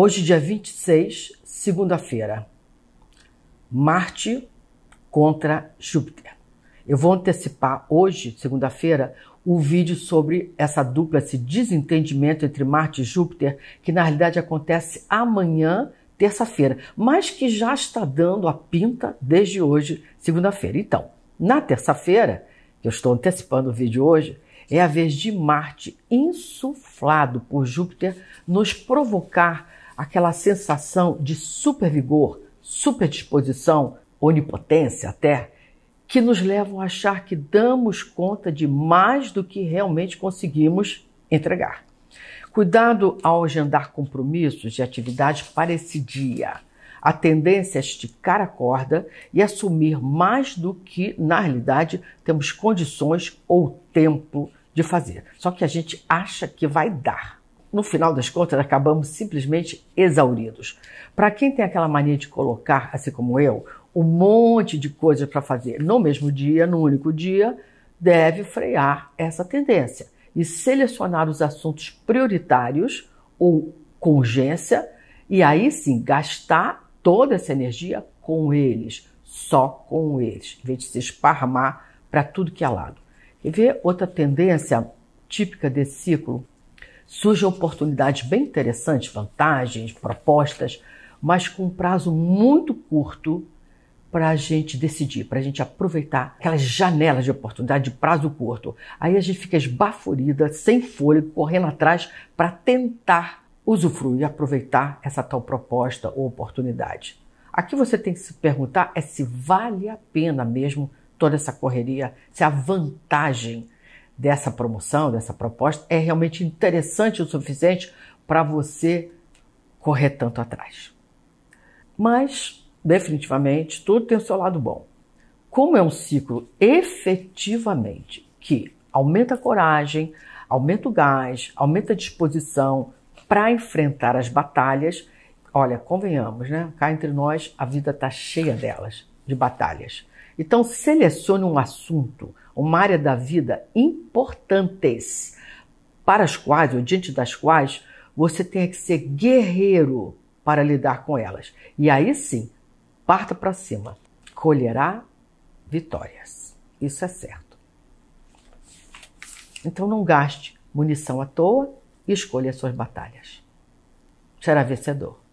Hoje, dia 26, segunda-feira. Marte contra Júpiter. Eu vou antecipar hoje, segunda-feira, o vídeo sobre essa dupla, esse desentendimento entre Marte e Júpiter, que na realidade acontece amanhã, terça-feira, mas que já está dando a pinta desde hoje, segunda-feira. Então, na terça-feira, que eu estou antecipando o vídeo hoje, é a vez de Marte insuflado por Júpiter nos provocar aquela sensação de super vigor, super disposição, onipotência até, que nos levam a achar que damos conta de mais do que realmente conseguimos entregar. Cuidado ao agendar compromissos de atividades para esse dia. A tendência é esticar a corda e assumir mais do que, na realidade, temos condições ou tempo de fazer. Só que a gente acha que vai dar no final das contas, acabamos simplesmente exauridos. Para quem tem aquela mania de colocar, assim como eu, um monte de coisas para fazer no mesmo dia, no único dia, deve frear essa tendência e selecionar os assuntos prioritários ou com urgência e aí sim gastar toda essa energia com eles, só com eles, em vez de se esparramar para tudo que é lado. Quer ver outra tendência típica desse ciclo? surgem oportunidades bem interessantes, vantagens, propostas, mas com um prazo muito curto para a gente decidir, para a gente aproveitar aquelas janelas de oportunidade de prazo curto. Aí a gente fica esbaforida, sem fôlego, correndo atrás para tentar usufruir, aproveitar essa tal proposta ou oportunidade. Aqui você tem que se perguntar é se vale a pena mesmo toda essa correria, se a vantagem dessa promoção, dessa proposta, é realmente interessante o suficiente para você correr tanto atrás. Mas, definitivamente, tudo tem o seu lado bom. Como é um ciclo efetivamente que aumenta a coragem, aumenta o gás, aumenta a disposição para enfrentar as batalhas, olha, convenhamos, né? Cá entre nós, a vida está cheia delas, de batalhas. Então, selecione um assunto, uma área da vida importantes, para as quais ou diante das quais você tenha que ser guerreiro para lidar com elas. E aí sim, parta para cima, colherá vitórias. Isso é certo. Então, não gaste munição à toa e escolha suas batalhas. Será vencedor.